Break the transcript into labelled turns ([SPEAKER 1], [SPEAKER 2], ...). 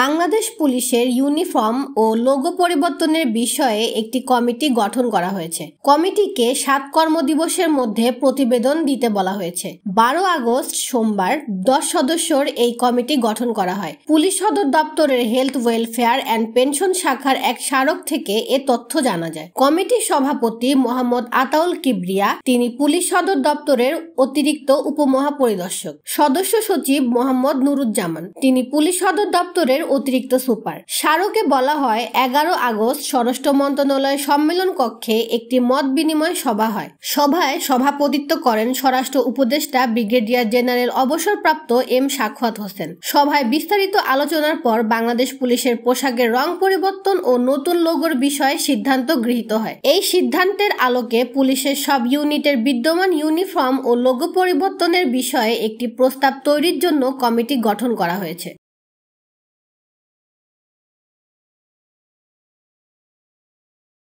[SPEAKER 1] বাংলাদেশ পুলিশের ইউনিফর্ম ও লোগো পরিবর্তনের বিষয়ে একটি কমিটি গঠন করা হয়েছে কমিটিকে সাত কর্মদিবসের মধ্যে প্রতিবেদন দিতে বলা হয়েছে বারো আগস্ট সোমবার দশ সদস্যর এই কমিটি গঠন করা হয় পুলিশ সদর দপ্তরের হেলথ ওয়েলফেয়ার অ্যান্ড পেনশন শাখার এক স্মারক থেকে এ তথ্য জানা যায় কমিটির সভাপতি মোহাম্মদ আতাউল কিবরিয়া তিনি পুলিশ সদর দপ্তরের অতিরিক্ত উপমহাপরিদর্শক সদস্য সচিব মোহাম্মদ নুরুজ্জামান তিনি পুলিশ সদর দপ্তর দপ্তরের অতিরিক্ত সুপার শাহরুখকে বলা হয় এগারো আগস্ট স্বরাষ্ট্র মন্ত্রণালয় সম্মেলন কক্ষে একটি মত বিনিময় সভা হয় সভায় সভাপতিত্ব করেন স্বরাষ্ট্র উপদেষ্টা ব্রিগেডিয়ার জেনারেল অবসরপ্রাপ্ত এম সাক্ষাত হোসেন সভায় বিস্তারিত আলোচনার পর বাংলাদেশ পুলিশের পোশাকের রং পরিবর্তন ও নতুন লোগোর বিষয়ে সিদ্ধান্ত গৃহীত হয় এই সিদ্ধান্তের আলোকে পুলিশের সব ইউনিটের বিদ্যমান ইউনিফর্ম ও লোগো পরিবর্তনের বিষয়ে একটি প্রস্তাব তৈরির জন্য কমিটি গঠন করা হয়েছে